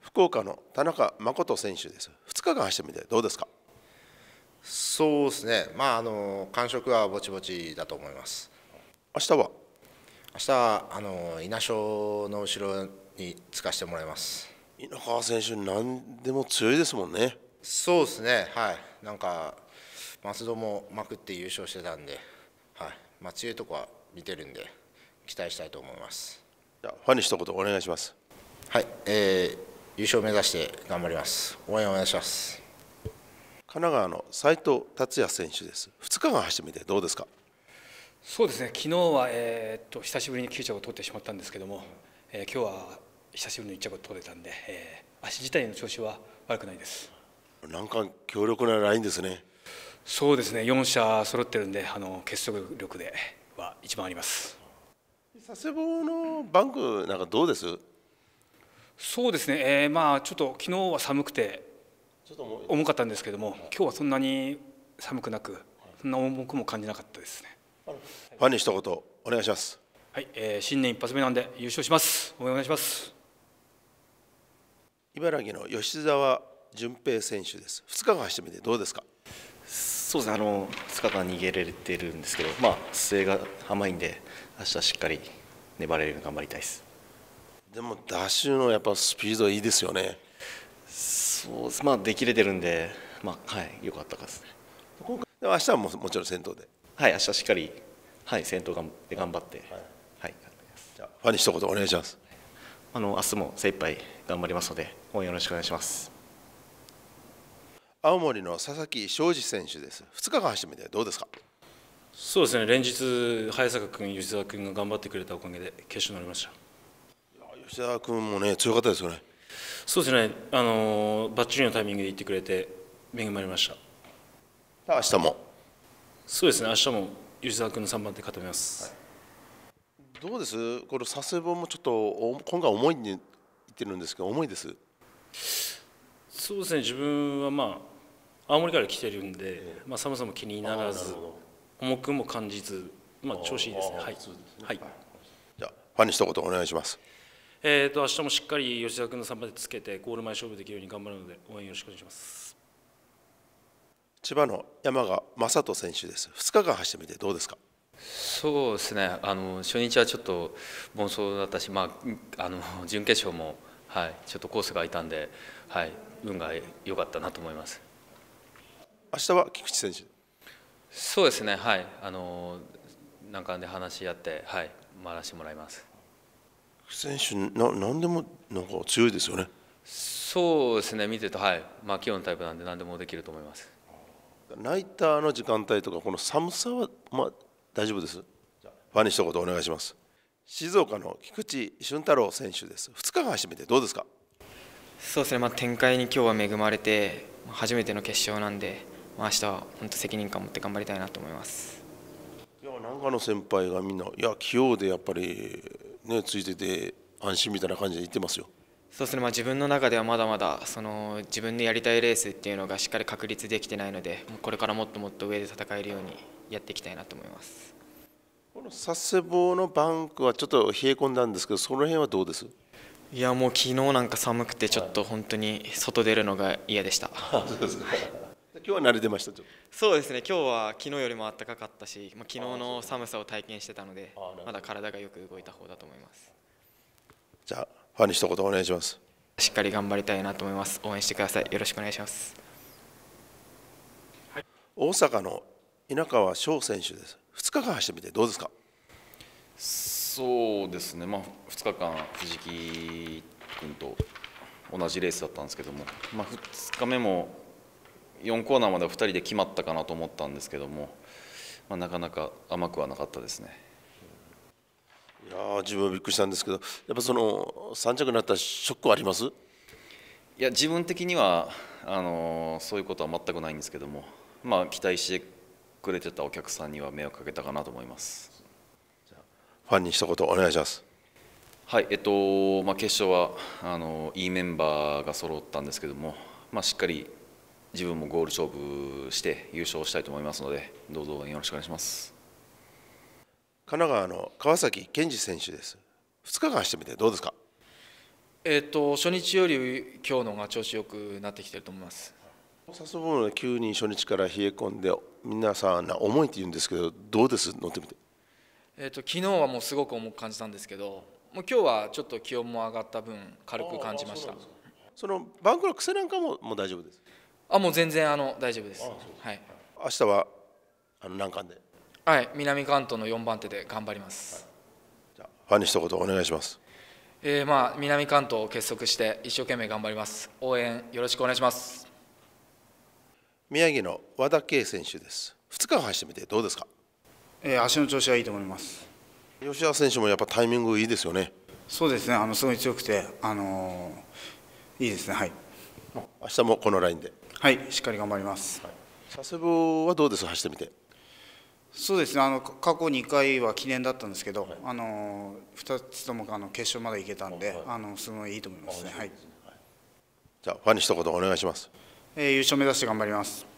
福岡の田中誠選手です2日間走ってみてどうですかそうですねまああの感触はぼちぼちだと思います明日は明日あの稲荘の後ろにつかせてもらいます稲川選手何でも強いですもんねそうですねはいなんか松戸もまくって優勝してたんで、はいまあ、強いとこは見てるんで期待したいと思いますじゃファンに一言お願いしますはい、えー優勝目指して頑張ります応援お願いします神奈川の斉藤達也選手です2日間走ってみてどうですかそうですね昨日は、えー、っと久しぶりに9着を取ってしまったんですけども、えー、今日は久しぶりに1着を取れたんで、えー、足自体の調子は悪くないです難関強力なラインですねそうですね4社揃ってるんであの結束力では一番あります佐世保のバンクなんかどうですそうですね、えー、まあちょっと昨日は寒くて重かったんですけども今日はそんなに寒くなくそんな重くも感じなかったですねファンに一言お願いしますはい、えー、新年一発目なんで優勝しますお願いします茨城の吉澤純平選手です2日間走ってみてどうですかそうですねあの2日間逃げられてるんですけどまあ姿勢が甘いんで明日しっかり粘れるように頑張りたいですでもダッシュのやっぱスピードいいですよねそうですまあできれてるんでまあはいよかったかですね今回明日はももちろん先頭ではい明日しっかりはい先頭がで頑張ってはい、はい、じゃファンに一言お願いしますあの明日も精一杯頑張りますので応援よろしくお願いします青森の佐々木庄司選手です2日間走ってみてどうですかそうですね連日早坂君吉沢君が頑張ってくれたおかげで決勝になりました吉田君もね強かったですよねそうですねあのバッチリのタイミングで行ってくれて恵まれました明日もそうですね明日も吉田君の3番手固めます、はい、どうですこれ佐世保もちょっと今回重いにいってるんですけど重いですそうですね自分はまあ青森から来てるんで、ええ、まあ、寒さも気にならず重くも感じず、まあ、調子いいですね。はい、はい、じゃファンに一言お願いします。えーと、明日もしっかり吉田君の3までつけてゴール前勝負できるように頑張るので応援よろしくお願いします千葉の山賀正人選手です2日間走ってみてどうですかそうですねあの初日はちょっと凡走だったし、まあ、あの準決勝も、はい、ちょっとコースが空いたんで、はい、運が良かったなと思います明日は菊池選手そうですねはいあのなんかで話し合ってはい回らせてもらいます選手な、なんでもなんか強いですよね。そうですね、見てとはい、まあ、器用なタイプなんで、何でもできると思います。ナイターの時間帯とか、この寒さは、まあ、大丈夫です。ファンに一言お願いします。静岡の菊池俊太郎選手です。2日間走めて、どうですか。そうですね、まあ、展開に今日は恵まれて、初めての決勝なんで、まあ、明日は本当責任感を持って頑張りたいなと思います。いや、長野先輩がみんな、いや、器用で、やっぱり。ね、ついてて安心みたいな感じで言ってますよ。そうですね、まあ、自分の中ではまだまだその自分のやりたいレースっていうのがしっかり確立できてないのでこれからもっともっと上で戦えるようにやっていきたいなと思いますこの佐世保のバンクはちょっと冷え込んだんですけどその辺はどうですいやもう昨日なんか寒くてちょっと本当に外出るのが嫌でした。は い今日は慣れてましたそうですね今日は昨日よりも暖かかったし、まあ、昨日の寒さを体験してたのでまだ体がよく動いた方だと思いますじゃあファンに一言お願いしますしっかり頑張りたいなと思います応援してくださいよろしくお願いします、はい、大阪の稲川翔選手です2日間走ってみてどうですかそうですねまあ2日間藤木君と同じレースだったんですけども、まあ、2日目も4コーナーまでは2人で決まったかなと思ったんですけども、まあ、なかなか甘くはなかったですね。いや自分はびっくりしたんですけどやっぱその3着になったショックはありますいや自分的にはあのそういうことは全くないんですけども、まあ、期待してくれてたお客さんには迷惑かけたかなと思いますファンに一言お願いしますはいえっとまあ、決勝はあのいいメンバーが揃ったんですけども、まあ、しっかり自分もゴール勝負して優勝したいと思いますのでどうぞよろしくお願いします神奈川の川崎健二選手です2日間してみてどうですかえっ、と初日より今日のが調子よくなってきてると思います早速の急に初日から冷え込んで皆さん重いって言うんですけどどうです乗ってみてえっ、と昨日はもうすごく重く感じたんですけどもう今日はちょっと気温も上がった分軽く感じましたそのバンクの癖なんかももう大丈夫ですあもう全然あの大丈夫ですはい明日はあの難関ではい南関東の4番手で頑張ります、はい、ファンに一言お願いしますえー、まあ南関東を結束して一生懸命頑張ります応援よろしくお願いします宮城の和田圭選手です2日間走ってみてどうですか、えー、足の調子はいいと思います吉田選手もやっぱタイミングいいですよねそうですねあのすごい強くてあのー、いいですねはい明日もこのラインではい、しっかり頑張ります。佐世保はどうです走ってみて。そうですねあの過去2回は記念だったんですけど、はい、あの2つともあの決勝まで行けたんで、はい、あのすごいいいと思いますね。はい、じゃあファンに一言お願いします。えー、優勝目指して頑張ります。